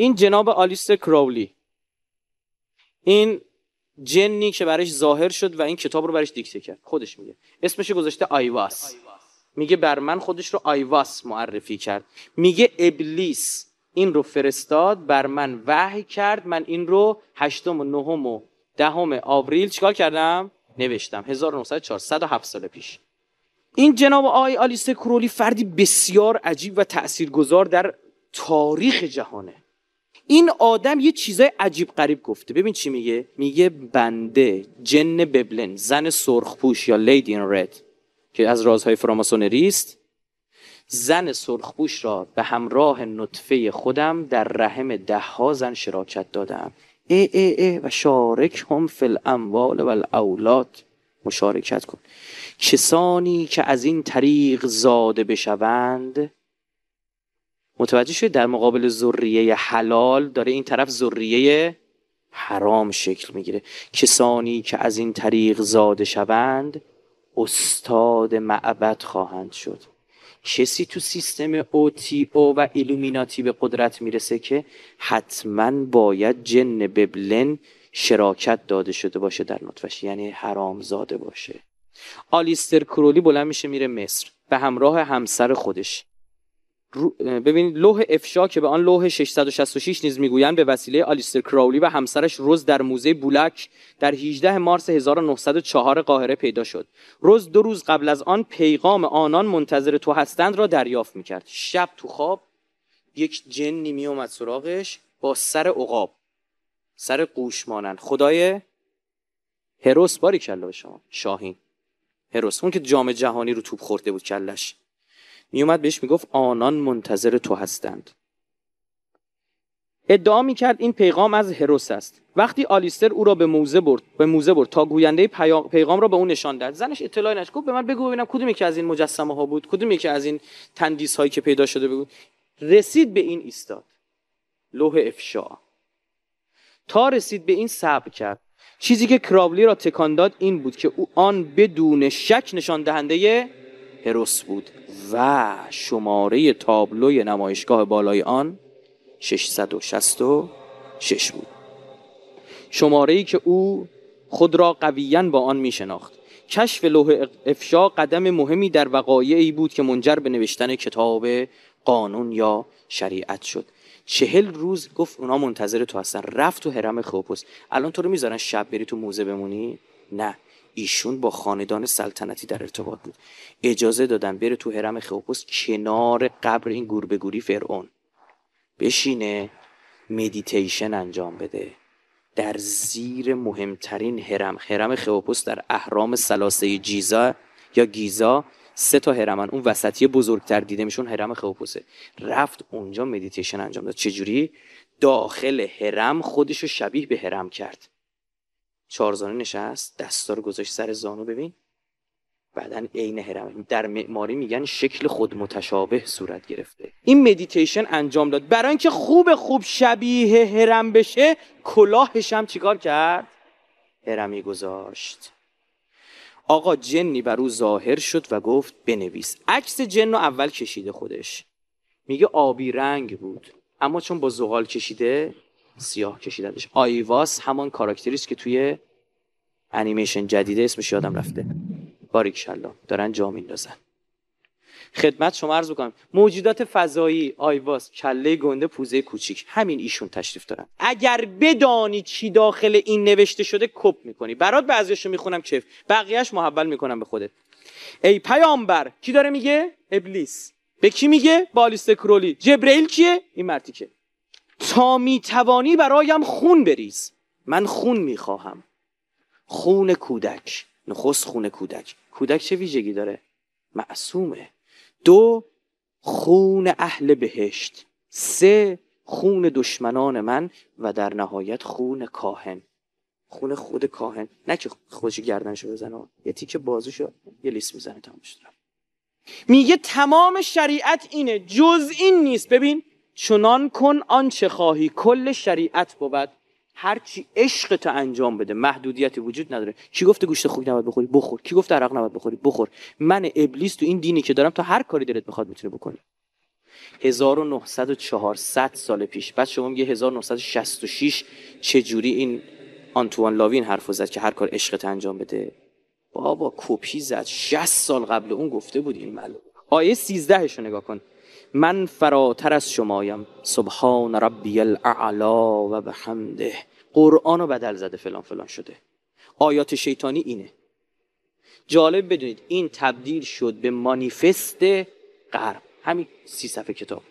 این جناب آلیست کراولی این جنی که برش ظاهر شد و این کتاب رو برش دیکته کرد خودش میگه اسمش گذاشته آیواس میگه بر من خودش رو آیواس معرفی کرد میگه ابلیس این رو فرستاد بر من وحی کرد من این رو هشتم و نهم و دهم آوریل چیکار کردم نوشتم 1904 107 سال پیش این جناب آی آلیسه کرولی فردی بسیار عجیب و تاثیرگذار در تاریخ جهانه این آدم یه چیزای عجیب قریب گفته ببین چی میگه میگه بنده جن ببلن زن سرخپوش یا لیدی این رد که از رازهای فراماسونری است زن سرخپوش را به همراه نطفه خودم در رحم دهها زن شراکت دادم ای ای ای و شارک هم فل اموال و الاولاد مشارکت کن کسانی که از این طریق زاده بشوند متوجه شد در مقابل ذریه حلال داره این طرف ذریه حرام شکل میگیره کسانی که از این طریق زاده شوند استاد معبد خواهند شد کسی تو سیستم او و ایلومیناتی به قدرت میرسه که حتما باید جن ببلن شراکت داده شده باشه در نطفش یعنی حرام زاده باشه آلیستر کرولی بلند میشه میره مصر به همراه همسر خودش ببینید لوح افشا که به آن لوح 666 نیز میگویند به وسیله آلیستر کراولی و همسرش روز در موزه بولک در 18 مارس 1904 قاهره پیدا شد روز دو روز قبل از آن پیغام آنان منتظر تو هستند را دریافت میکرد شب تو خواب یک جنی میومد سراغش با سر عقاب سر قوش خدای هروس باری کلا به شما شاهین هروس اون که جام جهانی رو توپ خورده بود کلش میومد بهش میگفت آنان منتظر تو هستند ادعا میکرد این پیغام از هروس است وقتی آلیستر او را به موزه برد به موزه برد تا گوینده پیغام را به او نشان داد زنش اطلاع نش گفت به من بگو ببینم کدومی که از این مجسمه ها بود کدومی که از این تندیس هایی که پیدا شده بود رسید به این ایستاد لوح افشا تا رسید به این صبر کرد چیزی که کراولی را تکان داد این بود که او آن بدون شک نشان دهنده هروس بود و شماره تابلوی نمایشگاه بالای آن 666 بود شماره ای که او خود را قویا با آن می شناخت کشف لوح افشا قدم مهمی در وقایعی بود که منجر به نوشتن کتاب قانون یا شریعت شد چهل روز گفت اونا منتظر تو هستن رفت تو حرم خوپوس الان تو رو میذارن شب بری تو موزه بمونی نه ایشون با خاندان سلطنتی در ارتباط بود اجازه دادن بره تو حرم خیوپوس کنار قبر این گوربگوری فرعون بشینه مدیتیشن انجام بده در زیر مهمترین هرم هرم خیوپوس در اهرام سلاسه جیزا یا گیزا سه تا هرمن اون وسطی بزرگتر دیده میشون هرم خیوپوسه رفت اونجا مدیتیشن انجام داد چجوری داخل هرم خودشو شبیه به هرم کرد چارزانه نشست دستار گذاشت سر زانو ببین بعدا عین هرم در معماری میگن شکل خود متشابه صورت گرفته این مدیتیشن انجام داد برای اینکه خوب خوب شبیه هرم بشه کلاهش هم چیکار کرد هرمی گذاشت آقا جنی بر او ظاهر شد و گفت بنویس عکس جن رو اول کشیده خودش میگه آبی رنگ بود اما چون با زغال کشیده سیاه کشیدنش آیواس همان کاراکتریست که توی انیمیشن جدیده اسمش یادم رفته باریکشلا دارن جا میندازن خدمت شما عرض بکنم، موجودات فضایی آیواس کله گنده پوزه کوچیک همین ایشون تشریف دارن اگر بدانی چی داخل این نوشته شده کپ میکنی برات بعضیشو میخونم چف بقیهش محول میکنم به خودت ای پیامبر کی داره میگه ابلیس به کی میگه بالیست کرولی جبرئیل کیه این مرتیکه تا میتوانی برایم خون بریز من خون میخواهم خون کودک نخست خون کودک کودک چه ویژگی داره معصومه دو خون اهل بهشت سه خون دشمنان من و در نهایت خون کاهن خون خود کاهن نه که گردن گردنشو بزنه یه تیک بازوشو یه لیست میزنه تمام میگه تمام شریعت اینه جز این نیست ببین چنان کن آنچه خواهی کل شریعت بود هرچی عشق تو انجام بده محدودیتی وجود نداره کی گفته گوشت خوک نباید بخوری بخور کی گفته عرق نباید بخوری بخور من ابلیس تو این دینی که دارم تا هر کاری دلت بخواد میتونه بکنه. 1904 100 سال پیش بعد شما میگه 1966 چه جوری این آنتوان لاوین حرف زد که هر کار عشقت انجام بده بابا کپی زد 60 سال قبل اون گفته بود این معلوم آیه 13 رو نگاه کن من فراتر از شمایم سبحان ربی الاعلا و به قرآن رو بدل زده فلان فلان شده آیات شیطانی اینه جالب بدونید این تبدیل شد به مانیفست غرب همین سی صفحه کتاب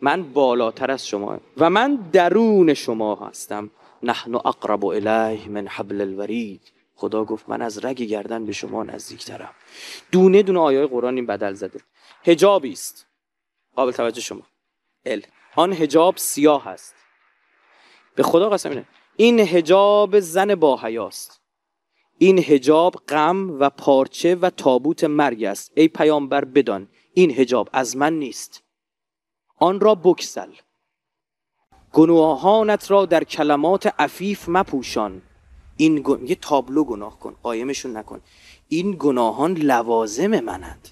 من بالاتر از شما و من درون شما هستم نحن اقرب الیه من حبل الورید خدا گفت من از رگ گردن به شما نزدیکترم دونه دونه آیای قرآن این بدل زده هجابی است قابل توجه شما ال آن هجاب سیاه است به خدا قسم اینه این هجاب زن با حیاست این هجاب غم و پارچه و تابوت مرگ است ای پیامبر بدان این هجاب از من نیست آن را بکسل گناهانت را در کلمات عفیف مپوشان این یه تابلو گناه کن قایمشون نکن این گناهان لوازم منند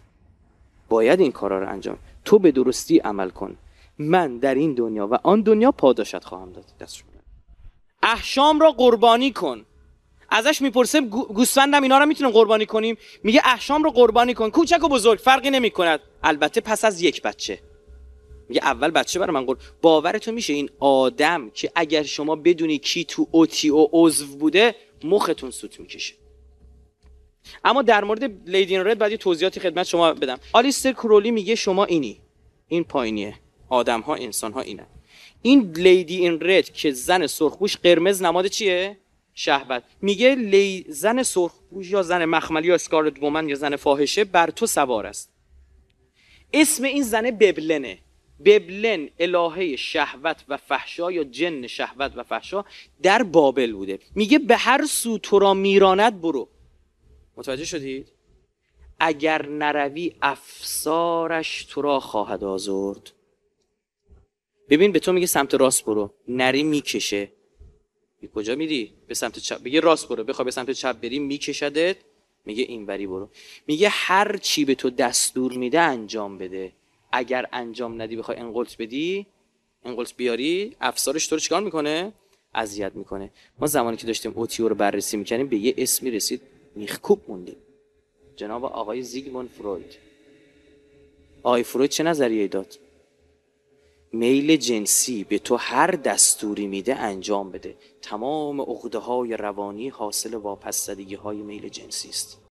باید این کارا رو انجام تو به درستی عمل کن من در این دنیا و آن دنیا پاداشت خواهم داد دست احشام را قربانی کن ازش میپرسه گوسفندم اینا رو میتونیم قربانی کنیم میگه احشام رو قربانی کن کوچک و بزرگ فرقی نمی کند البته پس از یک بچه میگه اول بچه برای من قرب باورتون میشه این آدم که اگر شما بدونی کی تو اوتی او عضو بوده مختون سوت میکشه اما در مورد لیدین رد بعد یه توضیحاتی خدمت شما بدم آلیستر کرولی میگه شما اینی این پایینیه آدم ها انسان ها اینه این لیدی این رد که زن سرخوش قرمز نماد چیه شهوت میگه لی زن سرخوش یا زن مخملی یا اسکارلت وومن یا زن فاحشه بر تو سوار است اسم این زن ببلنه ببلن الهه شهوت و فحشا یا جن شهوت و فحشا در بابل بوده میگه به هر سو تو را میراند برو متوجه شدید اگر نروی افسارش تو را خواهد آزرد ببین به تو میگه سمت راست برو نری میکشه می کجا میری به سمت چپ میگه راست برو بخوای به سمت چپ بری میکشدت میگه اینوری برو میگه هر چی به تو دستور میده انجام بده اگر انجام ندی بخوای انقلت بدی انقلت بیاری افسارش تو رو چیکار میکنه اذیت میکنه ما زمانی که داشتیم اوتیو رو بررسی میکنیم به یه اسمی رسید میخکوب موندیم جناب آقای زیگموند فروید آقای فروید چه نظریه داد میل جنسی به تو هر دستوری میده انجام بده تمام اغده های روانی حاصل واپس های میل جنسی است